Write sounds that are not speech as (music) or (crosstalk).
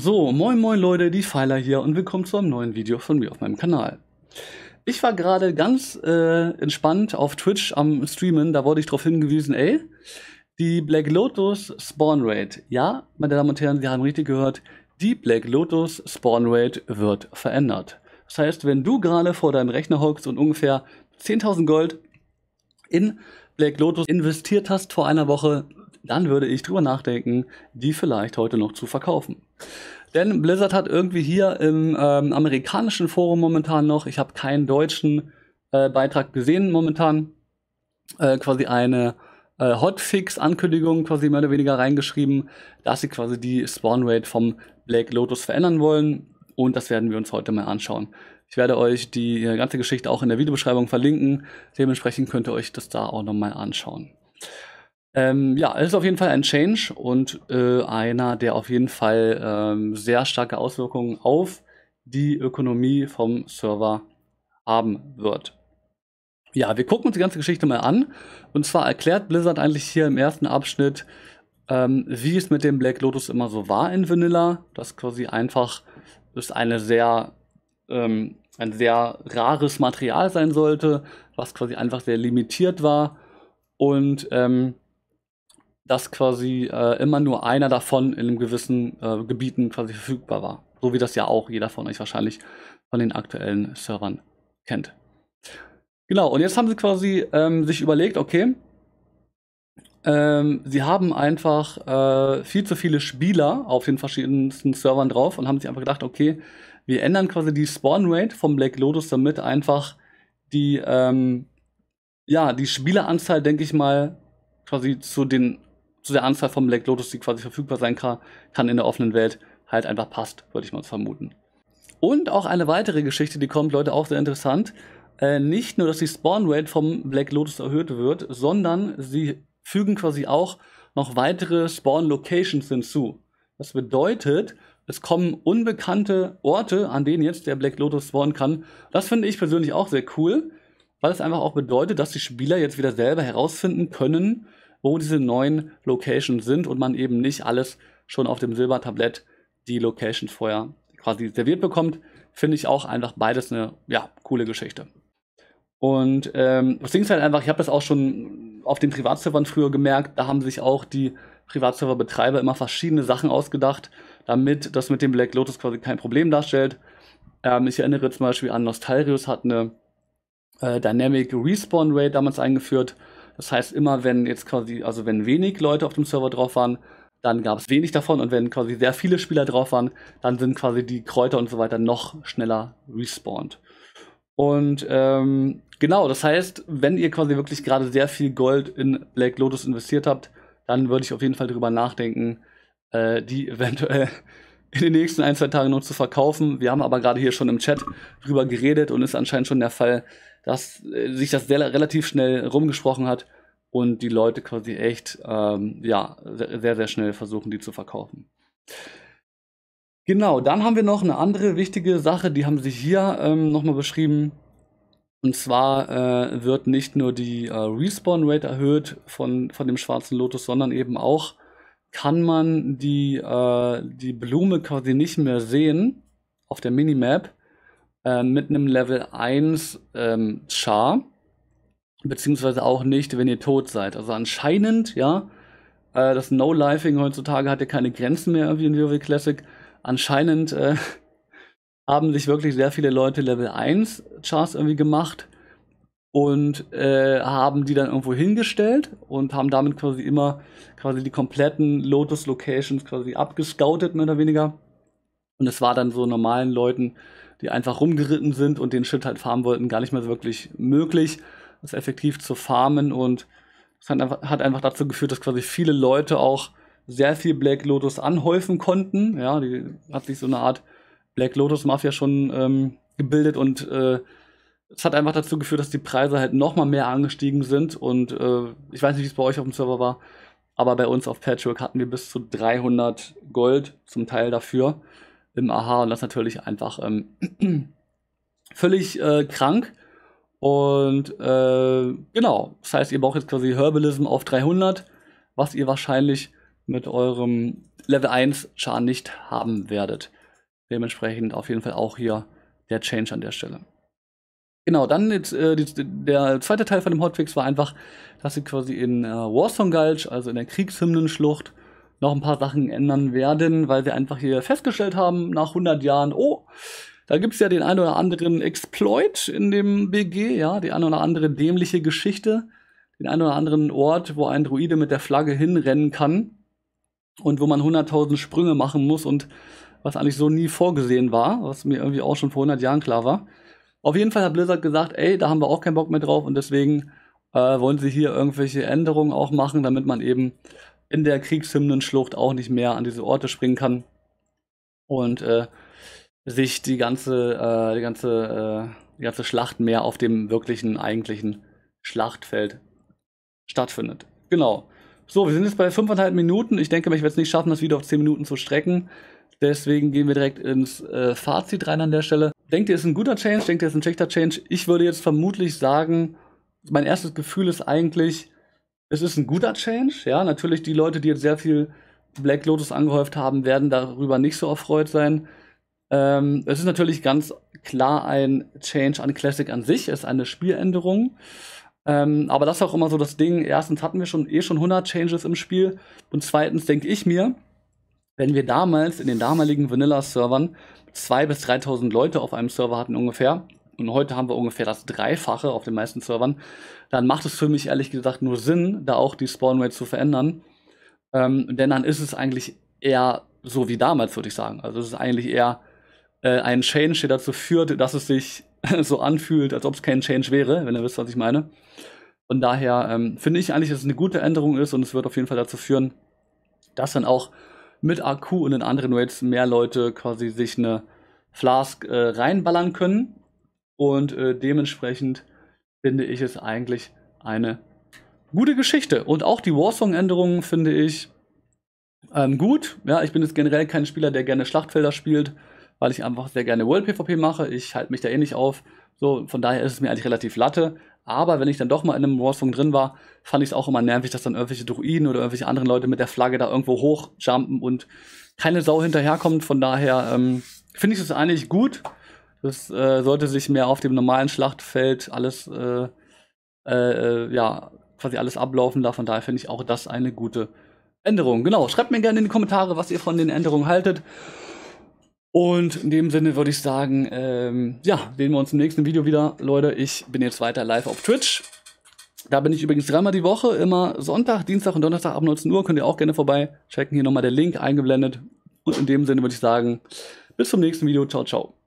So, moin moin Leute, die Pfeiler hier und willkommen zu einem neuen Video von mir auf meinem Kanal. Ich war gerade ganz äh, entspannt auf Twitch am Streamen, da wurde ich darauf hingewiesen, ey, die Black Lotus Spawn Rate, ja, meine Damen und Herren, Sie haben richtig gehört, die Black Lotus Spawn Rate wird verändert. Das heißt, wenn du gerade vor deinem Rechner hockst und ungefähr 10.000 Gold in Black Lotus investiert hast vor einer Woche, dann würde ich drüber nachdenken, die vielleicht heute noch zu verkaufen. Denn Blizzard hat irgendwie hier im ähm, amerikanischen Forum momentan noch, ich habe keinen deutschen äh, Beitrag gesehen momentan, äh, quasi eine äh, Hotfix-Ankündigung quasi mehr oder weniger reingeschrieben, dass sie quasi die Spawn-Rate vom Black Lotus verändern wollen. Und das werden wir uns heute mal anschauen. Ich werde euch die äh, ganze Geschichte auch in der Videobeschreibung verlinken. Dementsprechend könnt ihr euch das da auch nochmal anschauen. Ähm, ja, es ist auf jeden Fall ein Change und äh, einer, der auf jeden Fall ähm, sehr starke Auswirkungen auf die Ökonomie vom Server haben wird. Ja, wir gucken uns die ganze Geschichte mal an. Und zwar erklärt Blizzard eigentlich hier im ersten Abschnitt, ähm, wie es mit dem Black Lotus immer so war in Vanilla. Das quasi einfach ist eine sehr, ähm, ein sehr rares Material sein sollte, was quasi einfach sehr limitiert war. Und ähm, dass quasi äh, immer nur einer davon in einem gewissen äh, Gebieten quasi verfügbar war. So wie das ja auch jeder von euch wahrscheinlich von den aktuellen Servern kennt. Genau, und jetzt haben sie quasi ähm, sich überlegt, okay, ähm, sie haben einfach äh, viel zu viele Spieler auf den verschiedensten Servern drauf und haben sich einfach gedacht, okay, wir ändern quasi die Spawn Rate vom Black Lotus, damit einfach die, ähm, ja, die Spieleranzahl, denke ich mal, quasi zu den zu der Anzahl von Black Lotus, die quasi verfügbar sein kann, kann in der offenen Welt, halt einfach passt, würde ich mal vermuten. Und auch eine weitere Geschichte, die kommt, Leute, auch sehr interessant. Äh, nicht nur, dass die Spawn Rate vom Black Lotus erhöht wird, sondern sie fügen quasi auch noch weitere Spawn Locations hinzu. Das bedeutet, es kommen unbekannte Orte, an denen jetzt der Black Lotus spawnen kann. Das finde ich persönlich auch sehr cool, weil es einfach auch bedeutet, dass die Spieler jetzt wieder selber herausfinden können, wo diese neuen Locations sind und man eben nicht alles schon auf dem Silbertablett die Locations vorher quasi serviert bekommt, finde ich auch einfach beides eine ja, coole Geschichte. Und ähm, das Ding ist halt einfach, ich habe das auch schon auf den Privatservern früher gemerkt, da haben sich auch die Privatserverbetreiber immer verschiedene Sachen ausgedacht, damit das mit dem Black Lotus quasi kein Problem darstellt. Ähm, ich erinnere zum Beispiel an Nostalrius hat eine äh, Dynamic Respawn Rate damals eingeführt, das heißt, immer wenn jetzt quasi, also wenn wenig Leute auf dem Server drauf waren, dann gab es wenig davon und wenn quasi sehr viele Spieler drauf waren, dann sind quasi die Kräuter und so weiter noch schneller respawned. Und ähm, genau, das heißt, wenn ihr quasi wirklich gerade sehr viel Gold in Black Lotus investiert habt, dann würde ich auf jeden Fall darüber nachdenken, äh, die (laughs) eventuell in den nächsten ein, zwei Tagen noch zu verkaufen. Wir haben aber gerade hier schon im Chat drüber geredet und ist anscheinend schon der Fall, dass äh, sich das sehr, relativ schnell rumgesprochen hat und die Leute quasi echt ähm, ja, sehr, sehr schnell versuchen, die zu verkaufen. Genau, dann haben wir noch eine andere wichtige Sache, die haben sie hier ähm, nochmal beschrieben. Und zwar äh, wird nicht nur die äh, Respawn-Rate erhöht von, von dem schwarzen Lotus, sondern eben auch kann man die, äh, die Blume quasi nicht mehr sehen auf der Minimap, äh, mit einem Level 1 ähm, Char. Beziehungsweise auch nicht, wenn ihr tot seid. Also anscheinend, ja, äh, das No-Lifing heutzutage hat ja keine Grenzen mehr wie in WoW Classic. Anscheinend äh, (laughs) haben sich wirklich sehr viele Leute Level 1 Chars irgendwie gemacht und äh, haben die dann irgendwo hingestellt und haben damit quasi immer quasi die kompletten Lotus Locations quasi abgescoutet, mehr oder weniger. Und es war dann so normalen Leuten die einfach rumgeritten sind und den Shit halt farmen wollten, gar nicht mehr so wirklich möglich, das effektiv zu farmen. Und das hat einfach, hat einfach dazu geführt, dass quasi viele Leute auch sehr viel Black Lotus anhäufen konnten. Ja, die hat sich so eine Art Black Lotus Mafia schon ähm, gebildet und äh, es hat einfach dazu geführt, dass die Preise halt nochmal mehr angestiegen sind und äh, ich weiß nicht, wie es bei euch auf dem Server war, aber bei uns auf Patchwork hatten wir bis zu 300 Gold zum Teil dafür im AHA und das natürlich einfach ähm, (clears throat) völlig äh, krank. Und äh, genau, das heißt, ihr braucht jetzt quasi Herbalism auf 300, was ihr wahrscheinlich mit eurem Level 1 Char nicht haben werdet. Dementsprechend auf jeden Fall auch hier der Change an der Stelle. Genau, dann jetzt, äh, die, der zweite Teil von dem Hotfix war einfach, dass sie quasi in äh, Warsong Gulch, also in der Kriegshymnenschlucht, noch ein paar Sachen ändern werden, weil sie einfach hier festgestellt haben, nach 100 Jahren, oh, da gibt es ja den einen oder anderen Exploit in dem BG, ja, die eine oder andere dämliche Geschichte, den einen oder anderen Ort, wo ein Druide mit der Flagge hinrennen kann und wo man 100.000 Sprünge machen muss und was eigentlich so nie vorgesehen war, was mir irgendwie auch schon vor 100 Jahren klar war. Auf jeden Fall hat Blizzard gesagt, ey, da haben wir auch keinen Bock mehr drauf und deswegen äh, wollen sie hier irgendwelche Änderungen auch machen, damit man eben in der Kriegshymnenschlucht auch nicht mehr an diese Orte springen kann und äh, sich die ganze, äh, die, ganze, äh, die ganze Schlacht mehr auf dem wirklichen, eigentlichen Schlachtfeld stattfindet. Genau. So, wir sind jetzt bei 5,5 Minuten. Ich denke, ich werde es nicht schaffen, das Video auf 10 Minuten zu strecken. Deswegen gehen wir direkt ins äh, Fazit rein an der Stelle. Denkt ihr, es ist ein guter Change? Denkt ihr, es ist ein schlechter Change? Ich würde jetzt vermutlich sagen, mein erstes Gefühl ist eigentlich, es ist ein guter Change. Ja, natürlich die Leute, die jetzt sehr viel Black Lotus angehäuft haben, werden darüber nicht so erfreut sein. Ähm, es ist natürlich ganz klar ein Change an Classic an sich, es ist eine Spieländerung. Ähm, aber das ist auch immer so das Ding. Erstens hatten wir schon eh schon 100 Changes im Spiel. Und zweitens denke ich mir, wenn wir damals in den damaligen Vanilla-Servern 2.000 bis 3.000 Leute auf einem Server hatten ungefähr, und heute haben wir ungefähr das Dreifache auf den meisten Servern, dann macht es für mich ehrlich gesagt nur Sinn, da auch die Spawn Rate zu verändern. Ähm, denn dann ist es eigentlich eher so wie damals, würde ich sagen. Also es ist eigentlich eher äh, ein Change, der dazu führt, dass es sich (laughs) so anfühlt, als ob es kein Change wäre, wenn ihr wisst, was ich meine. Von daher ähm, finde ich eigentlich, dass es eine gute Änderung ist und es wird auf jeden Fall dazu führen, dass dann auch mit Akku und den anderen Rates mehr Leute quasi sich eine Flask äh, reinballern können und äh, dementsprechend finde ich es eigentlich eine gute Geschichte. Und auch die Warsong-Änderungen finde ich ähm, gut. Ja, ich bin jetzt generell kein Spieler, der gerne Schlachtfelder spielt, weil ich einfach sehr gerne World PvP mache. Ich halte mich da eh nicht auf. So, von daher ist es mir eigentlich relativ latte. Aber wenn ich dann doch mal in einem Warsong drin war, fand ich es auch immer nervig, dass dann irgendwelche Druiden oder irgendwelche anderen Leute mit der Flagge da irgendwo hochjumpen und keine Sau hinterherkommt. Von daher ähm, finde ich es eigentlich gut. Das äh, sollte sich mehr auf dem normalen Schlachtfeld alles, äh, äh, äh ja, quasi alles ablaufen da. Von daher finde ich auch das eine gute Änderung. Genau, schreibt mir gerne in die Kommentare, was ihr von den Änderungen haltet. Und in dem Sinne würde ich sagen, ähm, ja, sehen wir uns im nächsten Video wieder, Leute. Ich bin jetzt weiter live auf Twitch. Da bin ich übrigens dreimal die Woche, immer Sonntag, Dienstag und Donnerstag ab 19 Uhr. Könnt ihr auch gerne vorbei checken. Hier nochmal der Link eingeblendet. Und in dem Sinne würde ich sagen, bis zum nächsten Video. Ciao, ciao.